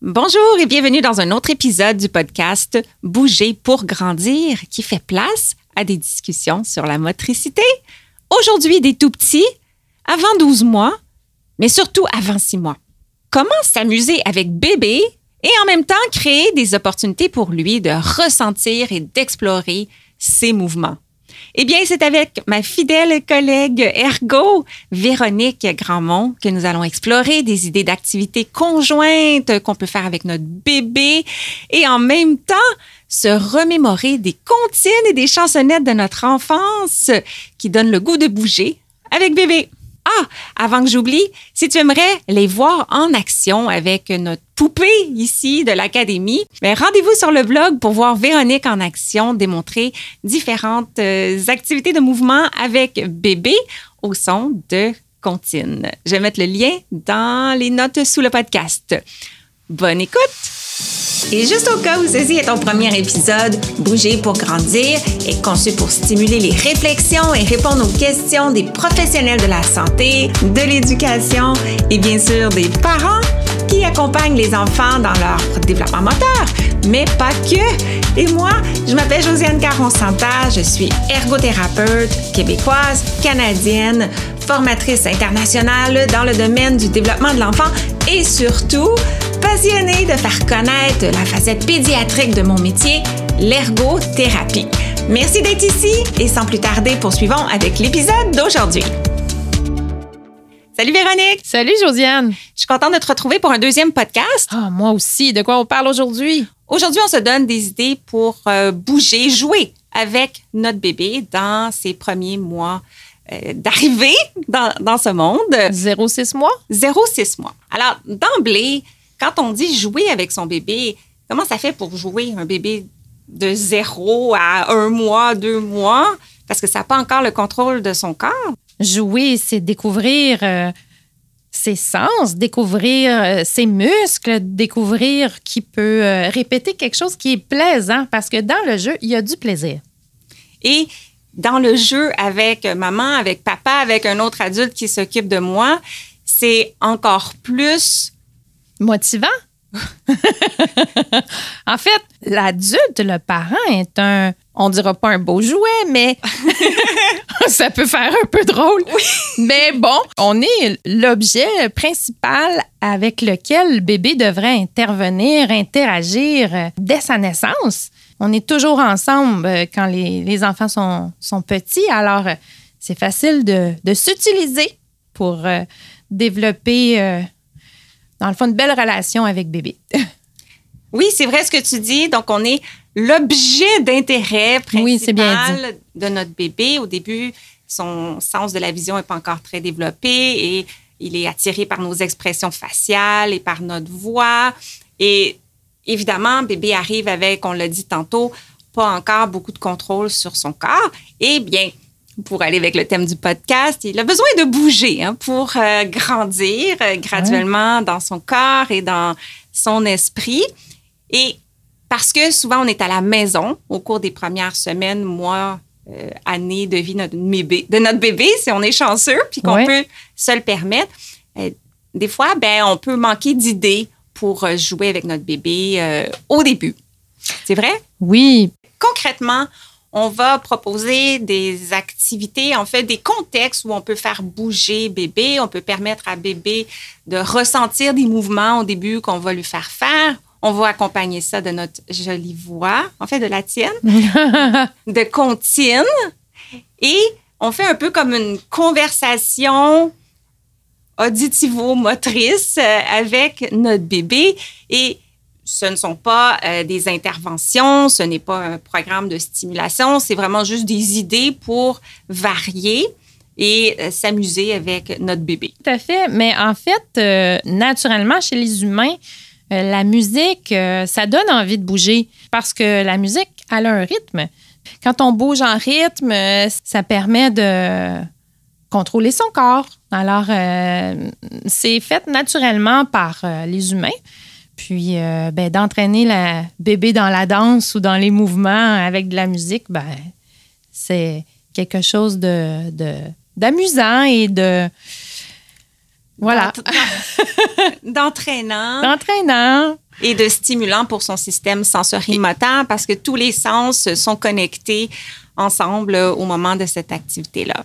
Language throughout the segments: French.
Bonjour et bienvenue dans un autre épisode du podcast Bouger pour grandir qui fait place à des discussions sur la motricité. Aujourd'hui, des tout petits, avant 12 mois, mais surtout avant 6 mois. Comment s'amuser avec bébé et en même temps créer des opportunités pour lui de ressentir et d'explorer ses mouvements. Eh bien, c'est avec ma fidèle collègue Ergo, Véronique Grandmont, que nous allons explorer des idées d'activités conjointes qu'on peut faire avec notre bébé et en même temps se remémorer des comptines et des chansonnettes de notre enfance qui donnent le goût de bouger avec bébé. Ah, avant que j'oublie, si tu aimerais les voir en action avec notre poupée ici de l'Académie, ben, rendez-vous sur le blog pour voir Véronique en action démontrer différentes euh, activités de mouvement avec bébé au son de Contine. Je vais mettre le lien dans les notes sous le podcast. Bonne écoute! Et juste au cas où ceci est ton premier épisode, Bouger pour grandir est conçu pour stimuler les réflexions et répondre aux questions des professionnels de la santé, de l'éducation et bien sûr des parents qui accompagnent les enfants dans leur développement moteur, mais pas que. Et moi, je m'appelle Josiane Caron-Santa, je suis ergothérapeute québécoise, canadienne, formatrice internationale dans le domaine du développement de l'enfant et surtout passionnée de faire connaître la facette pédiatrique de mon métier, l'ergothérapie. Merci d'être ici et sans plus tarder, poursuivons avec l'épisode d'aujourd'hui. Salut Véronique. Salut Josiane. Je suis contente de te retrouver pour un deuxième podcast. Ah, moi aussi. De quoi on parle aujourd'hui? Aujourd'hui, on se donne des idées pour euh, bouger, jouer avec notre bébé dans ses premiers mois euh, d'arrivée dans, dans, ce monde. 0,6 mois? 0,6 mois. Alors, d'emblée, quand on dit jouer avec son bébé, comment ça fait pour jouer un bébé de zéro à un mois, deux mois, parce que ça n'a pas encore le contrôle de son corps? Jouer, c'est découvrir euh, ses sens, découvrir euh, ses muscles, découvrir qui peut euh, répéter quelque chose qui est plaisant, parce que dans le jeu, il y a du plaisir. Et dans le jeu avec maman, avec papa, avec un autre adulte qui s'occupe de moi, c'est encore plus motivant. en fait, l'adulte, le parent est un, on dira pas un beau jouet, mais ça peut faire un peu drôle. Mais bon, on est l'objet principal avec lequel le bébé devrait intervenir, interagir dès sa naissance. On est toujours ensemble euh, quand les, enfants sont, petits, alors euh, c'est facile de, s'utiliser pour euh, développer dans le fond, une belle relation avec bébé. oui, c'est vrai ce que tu dis. Donc, on est l'objet d'intérêt principal de notre bébé. Au début, son sens de la vision n'est pas encore très développé et il est attiré par nos expressions faciales et par notre voix. Et évidemment, bébé arrive avec, on l'a dit tantôt, pas encore beaucoup de contrôle sur son corps. Eh bien, pour aller avec le thème du podcast, il a besoin de bouger hein, pour euh, grandir euh, graduellement dans son corps et dans son esprit. Et parce que souvent on est à la maison au cours des premières semaines, mois, euh, années de vie notre bébé, de notre bébé, si on est chanceux, puis qu'on peut se le permettre. des fois, ben, on peut manquer d'idées pour jouer avec notre bébé au début. C'est vrai? Oui. Concrètement, on va proposer des activités, en fait, des contextes où on peut faire bouger bébé, on peut permettre à bébé de ressentir des mouvements au début qu'on va lui faire faire. On va accompagner ça de notre jolie voix, en fait, de la tienne, de contine Et on fait un peu comme une conversation auditivo-motrice euh, avec notre bébé. Et ce ne sont pas euh, des interventions, ce n'est pas un programme de stimulation, c'est vraiment juste des idées pour varier et euh, s'amuser avec notre bébé. Tout à fait, mais en fait, euh, naturellement, chez les humains, la musique, ça donne envie de bouger parce que la musique, elle a un rythme. Quand on bouge en rythme, ça permet de contrôler son corps. Alors, c'est fait naturellement par les humains. Puis euh, ben, d'entraîner la bébé dans la danse ou dans les mouvements avec de la musique, ben, c'est quelque chose de, d'amusant et de... Voilà. D'entraînant. D'entraînant. Et de stimulant pour son système sensorimotant parce que tous les sens sont connectés ensemble au moment de cette activité-là.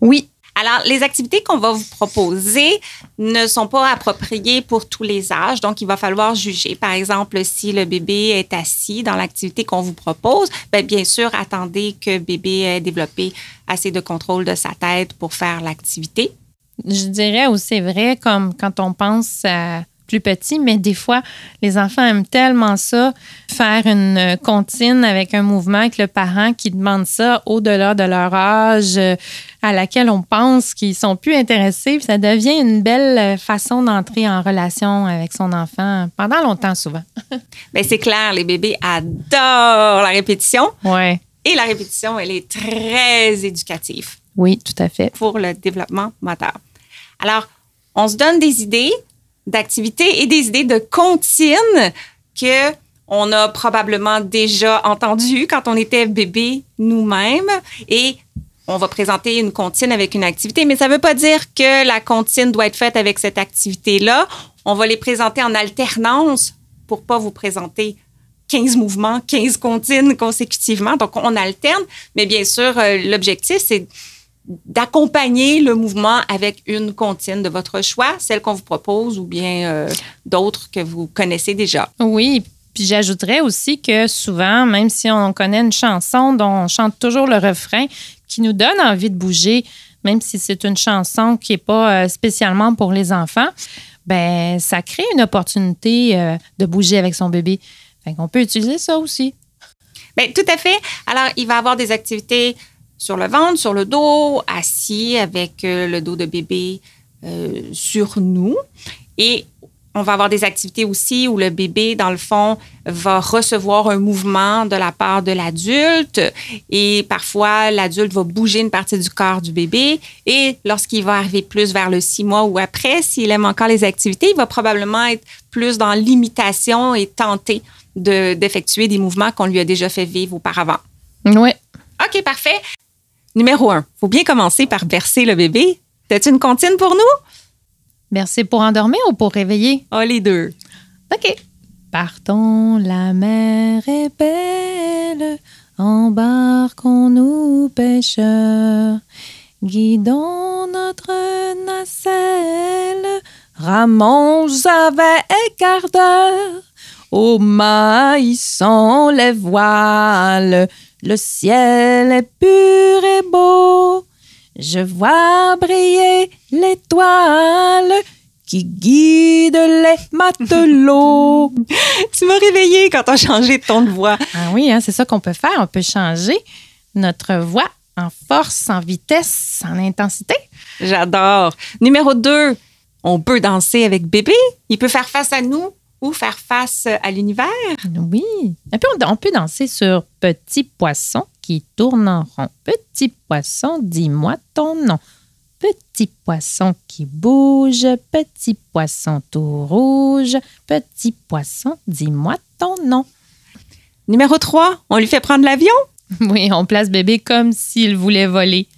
Oui, alors, les activités qu'on va vous proposer ne sont pas appropriées pour tous les âges, donc il va falloir juger. Par exemple, si le bébé est assis dans l'activité qu'on vous propose, bien, bien sûr, attendez que bébé ait développé assez de contrôle de sa tête pour faire l'activité. Je dirais aussi vrai, comme quand on pense à plus petit, mais des fois, les enfants aiment tellement ça, faire une euh, comptine avec un mouvement que le parent qui demande ça au-delà de leur âge, euh, à laquelle on pense qu'ils sont plus intéressés, ça devient une belle euh, façon d'entrer en relation avec son enfant pendant longtemps, souvent. Bien, c'est clair, les bébés adorent la répétition. Ouais. Et la répétition, elle est très éducative. Oui, tout à fait. Pour le développement moteur. Alors, on se donne des idées, d'activités et des idées de comptines que on a probablement déjà entendues quand on était bébé nous-mêmes et on va présenter une comptine avec une activité, mais ça ne veut pas dire que la comptine doit être faite avec cette activité-là. On va les présenter en alternance pour pas vous présenter 15 mouvements, 15 comptines consécutivement. Donc, on alterne, mais bien sûr, euh, l'objectif, c'est d'accompagner le mouvement avec une comptine de votre choix, celle qu'on vous propose ou bien euh, d'autres que vous connaissez déjà. Oui, puis j'ajouterais aussi que souvent, même si on connaît une chanson dont on chante toujours le refrain qui nous donne envie de bouger, même si c'est une chanson qui n'est pas euh, spécialement pour les enfants, ben ça crée une opportunité euh, de bouger avec son bébé. Fait qu'on peut utiliser ça aussi. Bien, tout à fait. Alors, il va y avoir des activités sur le ventre, sur le dos, assis avec euh, le dos de bébé euh, sur nous. Et on va avoir des activités aussi où le bébé, dans le fond, va recevoir un mouvement de la part de l'adulte et parfois l'adulte va bouger une partie du corps du bébé et lorsqu'il va arriver plus vers le six mois ou après, s'il aime encore les activités, il va probablement être plus dans l'imitation et tenter d'effectuer des mouvements qu'on lui a déjà fait vivre auparavant. Oui. OK, parfait. Numéro un, faut bien commencer par bercer le bébé. T'as-tu une comptine pour nous? Bercer pour endormir ou pour réveiller? Ah, oh, les deux. OK. Partons, la mer est belle, embarquons-nous, pêcheurs, guidons notre nacelle, ramons avec d'heure. Au sans les voiles, le ciel est pur et beau. Je vois briller l'étoile qui guide les matelots. tu m'as réveillée quand on changé ton voix. Ah oui, hein, c'est ça qu'on peut faire. On peut changer notre voix en force, en vitesse, en intensité. J'adore. Numéro deux, on peut danser avec bébé. Il peut faire face à nous faire face à l'univers. Oui. Et puis, on, peut danser sur Petit poisson qui tourne en rond. Petit poisson, dis-moi ton nom. Petit poisson qui bouge, petit poisson tout rouge, petit poisson, dis-moi ton nom. Numéro 3, on lui fait prendre l'avion. Oui, on place bébé comme s'il voulait voler.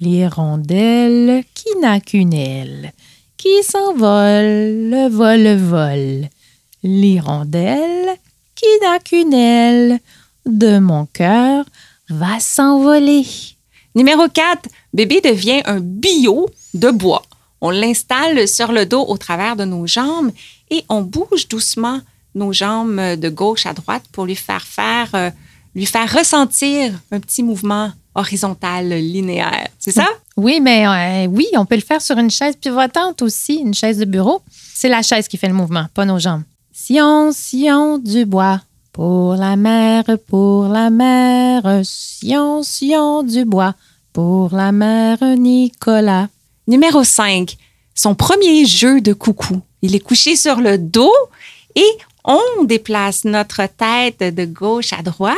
L'hirondelle qui n'a qu'une aile, qui s'envole, vole, vole l'hirondelle, qui n'a qu'une aile, de mon cœur va s'envoler. Numéro 4, bébé devient un bio de bois. On l'installe sur le dos au travers de nos jambes et on bouge doucement nos jambes de gauche à droite pour lui faire faire, euh, lui faire ressentir un petit mouvement horizontal linéaire. C'est ça? Oui, mais euh, oui, on peut le faire sur une chaise pivotante aussi, une chaise de bureau. C'est la chaise qui fait le mouvement, pas nos jambes. Sion, Sion du bois, pour la mer, pour la mère. Sion, Sion du bois, pour la mère Nicolas. Numéro 5. Son premier jeu de coucou. Il est couché sur le dos et on déplace notre tête de gauche à droite.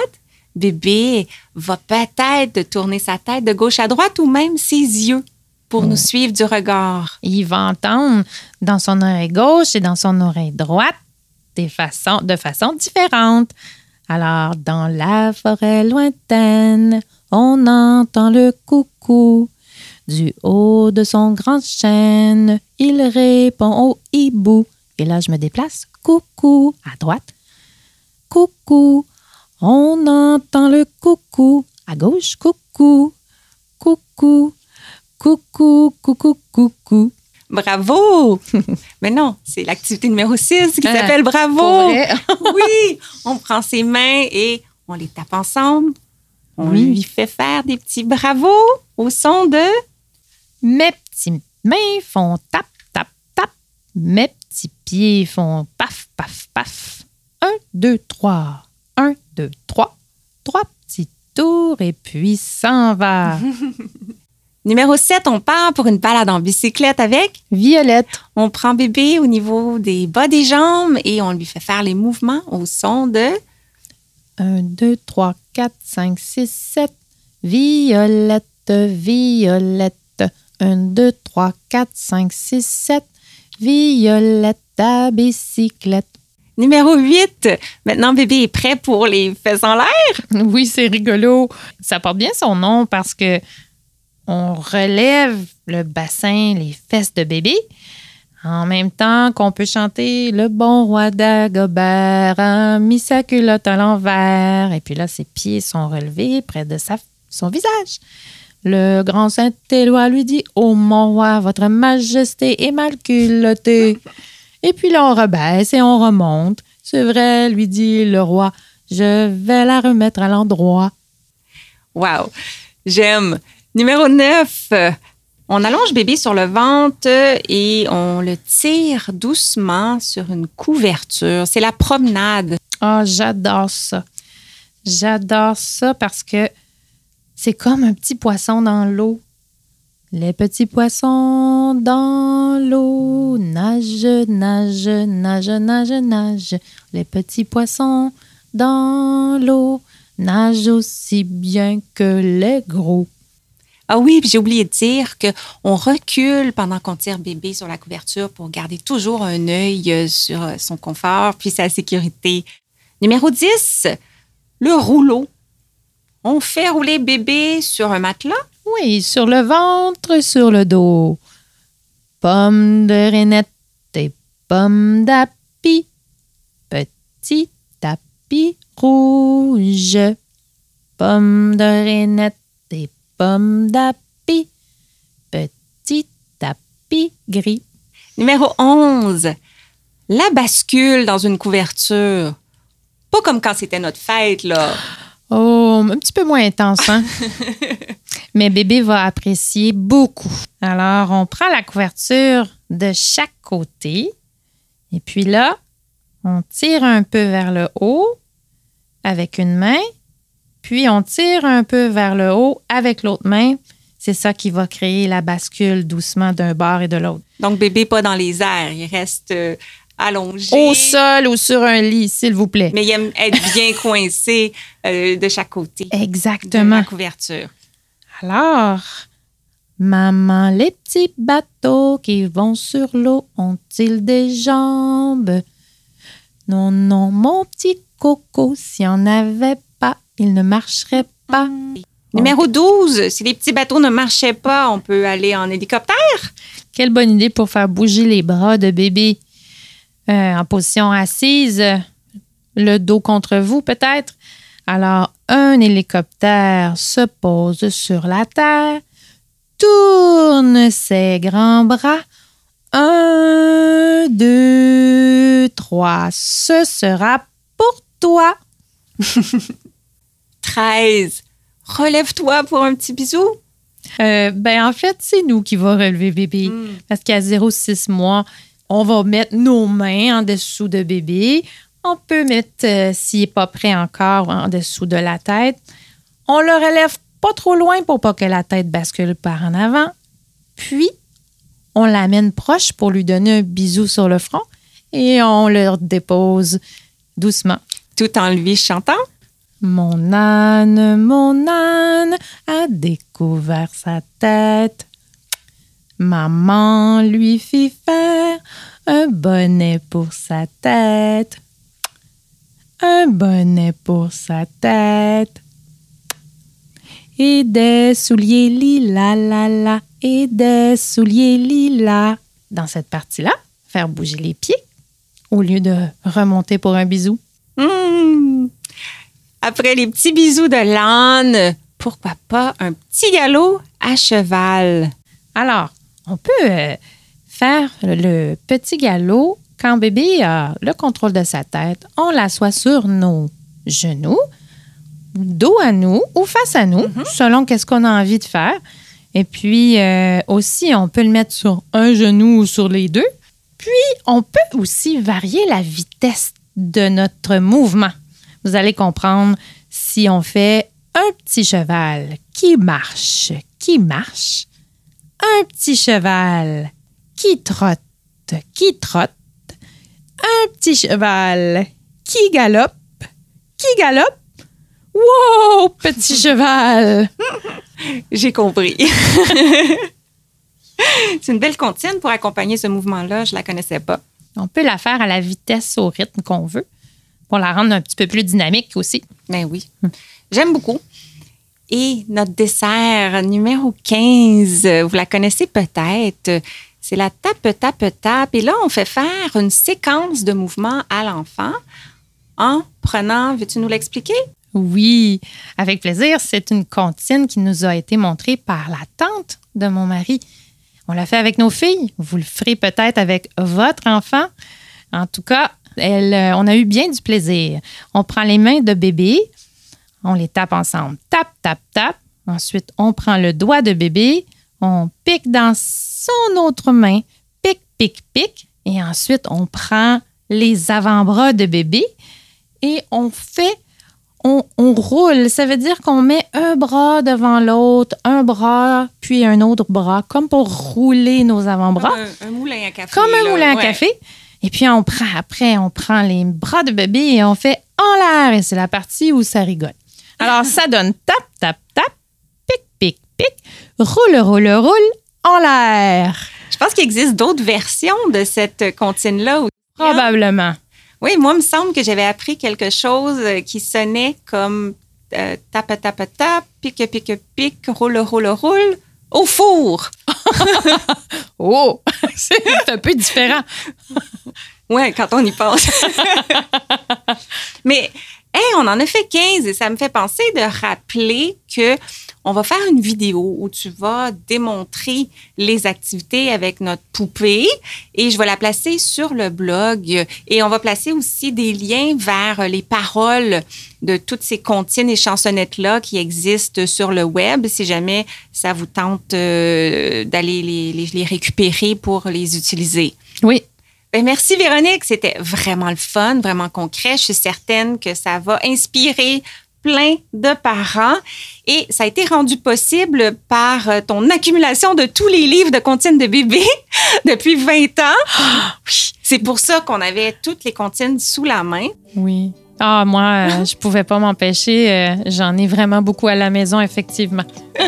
Bébé va peut-être tourner sa tête de gauche à droite ou même ses yeux pour oh. nous suivre du regard. Il va entendre dans son oreille gauche et dans son oreille droite façons, de façon différente. Alors, dans la forêt lointaine, on entend le coucou. Du haut de son grand chêne, il répond au hibou. Et là, je me déplace. Coucou à droite. Coucou. On entend le coucou à gauche. Coucou. Coucou, coucou, coucou, coucou. Bravo! Mais non, c'est l'activité numéro 6 qui hein, s'appelle Bravo! oui! On prend ses mains et on les tape ensemble. On lui fait faire des petits bravos au son de Mes petites mains font tap, tap, tap. Mes petits pieds font paf, paf, paf. Un, deux, trois. Un, deux, trois. Trois petits tours et puis s'en va. Numéro 7, on part pour une balade en bicyclette avec Violette. On prend bébé au niveau des bas des jambes et on lui fait faire les mouvements au son de 1, 2, 3, 4, 5, 6, 7. Violette, Violette. 1, 2, 3, 4, 5, 6, 7. Violette bicyclette. Numéro 8. Maintenant, bébé est prêt pour les fesses en l'air. Oui, c'est rigolo. Ça porte bien son nom parce que on relève le bassin, les fesses de bébé, en même temps qu'on peut chanter Le bon roi d'Agobert a hein, mis sa culotte à l'envers. Et puis là, ses pieds sont relevés près de sa, son visage. Le grand Saint-Éloi lui dit Ô oh, mon roi, votre majesté est mal culottée. Et puis là, on rebaisse et on remonte. C'est vrai, lui dit le roi, je vais la remettre à l'endroit. Wow! J'aime. Numéro 9. On allonge bébé sur le ventre et on le tire doucement sur une couverture. C'est la promenade. Ah, oh, j'adore ça. J'adore ça parce que c'est comme un petit poisson dans l'eau. Les petits poissons dans l'eau nagent, nagent, nagent, nagent, nagent. Les petits poissons dans l'eau nagent aussi bien que les gros. Ah oui, j'ai oublié de dire qu'on recule pendant qu'on tire bébé sur la couverture pour garder toujours un œil euh, sur euh, son confort puis sa sécurité. Numéro 10, le rouleau. On fait rouler bébé sur un matelas. Oui, sur le ventre, sur le dos. Pomme de rainette et pomme d'api. Petit tapis rouge. Pomme de rainette pomme d'api, petit tapis gris. Numéro 11. La bascule dans une couverture. Pas comme quand c'était notre fête, là. Oh, un petit peu moins intense, hein? Mais bébé va apprécier beaucoup. Alors, on prend la couverture de chaque côté. Et puis là, on tire un peu vers le haut avec une main puis on tire un peu vers le haut avec l'autre main. C'est ça qui va créer la bascule doucement d'un bord et de l'autre. Donc, bébé pas dans les airs, il reste euh, allongé. Au sol ou sur un lit, s'il vous plaît. Mais il aime être bien coincé euh, de chaque côté. Exactement. De la couverture. Alors, maman, les petits bateaux qui vont sur l'eau ont-ils des jambes? Non, non, mon petit coco, s'il on en avait il ne marcherait pas. Numéro 12, si les petits bateaux ne marchaient pas, on peut aller en hélicoptère. Quelle bonne idée pour faire bouger les bras de bébé euh, en position assise, le dos contre vous peut-être. Alors, un hélicoptère se pose sur la terre, tourne ses grands bras. Un, deux, trois. Ce sera pour toi. 13. Relève-toi pour un petit bisou. Euh, ben en fait, c'est nous qui va relever bébé. Hmm. Parce qu'à 0,6 mois, on va mettre nos mains en dessous de bébé. On peut mettre, euh, s'il n'est pas prêt encore, en dessous de la tête. On le relève pas trop loin pour pas que la tête bascule par en avant. Puis, on l'amène proche pour lui donner un bisou sur le front et on le dépose doucement. Tout en lui chantant mon âne, mon âne a découvert sa tête. Maman lui fit faire un bonnet pour sa tête. Un bonnet pour sa tête. Et des souliers lilas, la et des souliers lilas. Dans cette partie-là, faire bouger les pieds au lieu de remonter pour un bisou. Mmh. Après les petits bisous de l'âne, pourquoi pas un petit galop à cheval? Alors, on peut euh, faire le petit galop quand bébé a le contrôle de sa tête. On l'assoit sur nos genoux, dos à nous ou face à nous, mhm. selon qu'est-ce qu'on a envie de faire. Et puis euh, aussi, on peut le mettre sur un genou ou sur les deux. Puis, on peut aussi varier la vitesse de notre mouvement vous allez comprendre si on fait un petit cheval qui marche, qui marche, un petit cheval qui trotte, qui trotte, un petit cheval qui galope, qui galope. Wow, petit cheval! J'ai compris. C'est une belle contienne pour accompagner ce mouvement-là. Je ne la connaissais pas. On peut la faire à la vitesse, au rythme qu'on veut pour la rendre un petit peu plus dynamique aussi. Ben oui. J'aime beaucoup. Et notre dessert numéro 15, vous la connaissez peut-être, c'est la tape, tape, tape. Et là, on fait faire une séquence de mouvements à l'enfant en prenant, veux-tu nous l'expliquer? Oui, avec plaisir. C'est une comptine qui nous a été montrée par la tante de mon mari. On l'a fait avec nos filles. Vous le ferez peut-être avec votre enfant. En tout cas, euh, on a eu bien du plaisir. On prend les mains de bébé, on les tape ensemble. Tap, tap, tap. Ensuite, on prend le doigt de bébé, on pique dans son autre main. Pique, pique, pique. Et ensuite, on prend les avant-bras de bébé et on fait, on, roule. Ça veut dire qu'on met un bras devant l'autre, un bras, puis un autre bras, comme pour rouler nos avant-bras. Comme un, moulin à café. Comme un moulin à café. Et puis, on prend, après, on prend les bras de bébé et on fait en l'air. Et c'est la partie où ça rigole. Alors, ça donne tap, tap, tap, pic, pic, pic, roule, roule, roule, en l'air. Je pense qu'il existe d'autres versions de cette comptine-là. Hein? Probablement. Oui, moi, il me semble que j'avais appris quelque chose euh, qui sonnait comme euh, tap, tap, tap, pic, pic, pique, roule, roule, roule au four. oh, c'est un peu différent. Ouais, quand on y pense. Mais, hey, on en a fait 15 et ça me fait penser de rappeler que on va faire une vidéo où tu vas démontrer les activités avec notre poupée et je vais la placer sur le blog et on va placer aussi des liens vers les paroles de toutes ces contines et chansonnettes-là qui existent sur le web si jamais ça vous tente euh, d'aller les, les récupérer pour les utiliser. Oui, ben, merci Véronique, c'était vraiment le fun, vraiment concret. Je suis certaine que ça va inspirer plein de parents et ça a été rendu possible par euh, ton accumulation de tous les livres de comptines de bébé depuis 20 ans. C'est pour ça qu'on avait toutes les comptines sous la main. Oui. Ah, moi, euh, je pouvais pas m'empêcher. Euh, j'en ai vraiment beaucoup à la maison, effectivement.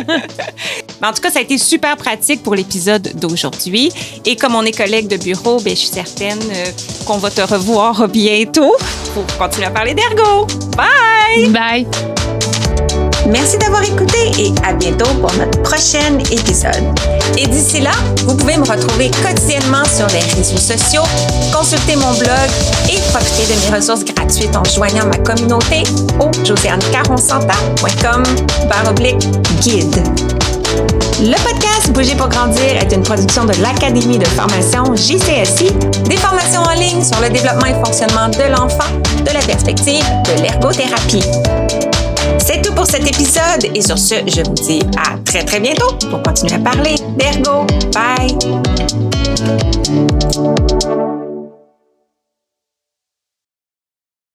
en tout cas, ça a été super pratique pour l'épisode d'aujourd'hui. Et comme on est collègues de bureau, ben, je suis certaine euh, qu'on va te revoir bientôt pour continuer à parler d'ergo. Bye! Bye! Merci d'avoir écouté et à bientôt pour notre prochain épisode. Et d'ici là, vous pouvez me retrouver quotidiennement sur les réseaux sociaux, consulter mon blog et profiter de mes ressources gratuites en joignant ma communauté au josiane barre guide. Le podcast Bouger pour grandir est une production de l'Académie de formation JCSI, des formations en ligne sur le développement et fonctionnement de l'enfant, de la perspective de l'ergothérapie. C'est tout pour cet épisode et sur ce, je vous dis à très très bientôt pour continuer à parler d'ergo. Bye!